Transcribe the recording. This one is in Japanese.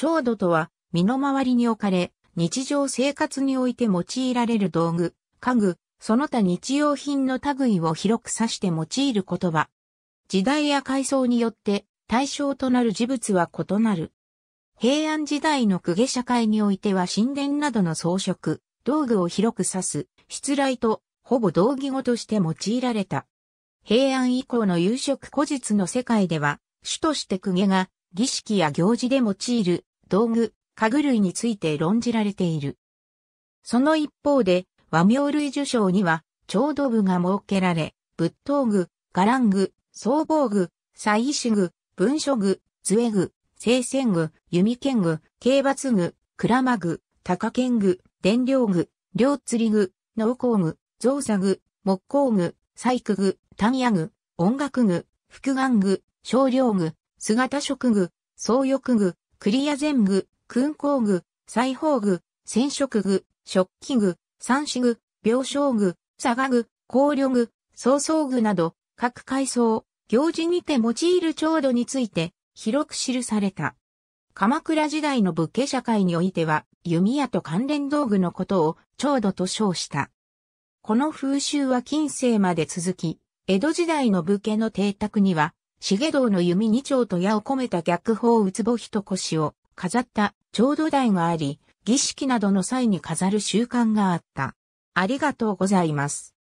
調度とは、身の回りに置かれ、日常生活において用いられる道具、家具、その他日用品の類を広く指して用いる言葉。時代や階層によって対象となる事物は異なる。平安時代の公家社会においては神殿などの装飾、道具を広く指す、失礼とほぼ同義語として用いられた。平安以降の夕食古日の世界では、主として公家が儀式や行事で用いる道具、家具類について論じられている。その一方で、和名類受賞には、調度部が設けられ、仏頭具、伽藍具、僧帽具、祭祀具、文書具、杖具、聖戦具、弓剣具、刑罰具、鞍馬具、高剣具、伝領具、両釣り具、農工具、造作具、木工具、細工具、単野具、音楽具、複眼具、少量具、姿職具、装欲具、クリア全具、空港具、裁縫具、染色具、食器具、三種具、病床具、佐賀具、考慮具、創造具など、各階層、行事にて用いる調度について、広く記された。鎌倉時代の武家社会においては、弓矢と関連道具のことを、調度と称した。この風習は近世まで続き、江戸時代の武家の邸宅には、重道の弓二丁と矢を込めた逆方うつぼ一腰を飾った調度台があり、儀式などの際に飾る習慣があった。ありがとうございます。